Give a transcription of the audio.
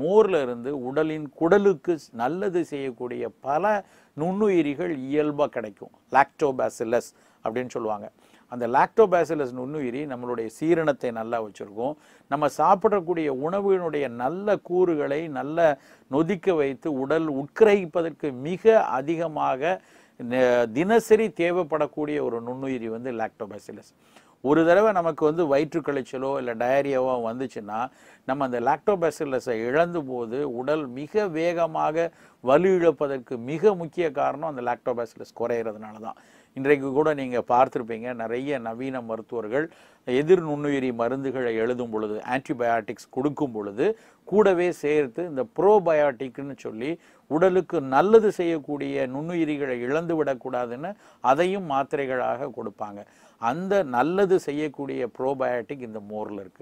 மோரில் இருந்து உடலின் குடலுக்கு நல்லது செய்யக்கூடிய பல நுண்ணுயிரிகள் இயல்பாக கிடைக்கும் லாக்டோபேசிலஸ் அப்படின்னு சொல்லுவாங்க அந்த லாக்டோபாசிலஸ் நுண்ணுயிரி நம்மளுடைய சீரணத்தை நல்லா வச்சுருக்கும் நம்ம சாப்பிடக்கூடிய உணவினுடைய நல்ல கூறுகளை நல்ல நொதிக்க வைத்து உடல் உட்கிரகிப்பதற்கு மிக அதிகமாக தினசரி தேவைப்படக்கூடிய ஒரு நுண்ணுயிரி வந்து லாக்டோபேசிலஸ் ஒரு தடவை நமக்கு வந்து வயிற்றுக்களைச்சலோ இல்லை டயரியாவோ வந்துச்சுன்னா நம்ம அந்த லாக்டோபாசிலஸை இழந்து போது உடல் மிக வேகமாக வலு இழப்பதற்கு மிக முக்கிய காரணம் அந்த லாக்டோபாசிலஸ் குறையிறதுனால தான் இன்றைக்கு கூட நீங்கள் பார்த்துருப்பீங்க நிறைய நவீன மருத்துவர்கள் எதிர் நுண்ணுயிரி மருந்துகளை எழுதும் பொழுது ஆன்டிபயாட்டிக்ஸ் கொடுக்கும் பொழுது கூடவே சேர்த்து இந்த ப்ரோபயாட்டிக்னு சொல்லி உடலுக்கு நல்லது செய்யக்கூடிய நுண்ணுயிரிகளை இழந்து விடக்கூடாதுன்னு அதையும் மாத்திரைகளாக கொடுப்பாங்க அந்த நல்லது செய்யக்கூடிய ப்ரோபயாட்டிக் இந்த மோரில் இருக்குது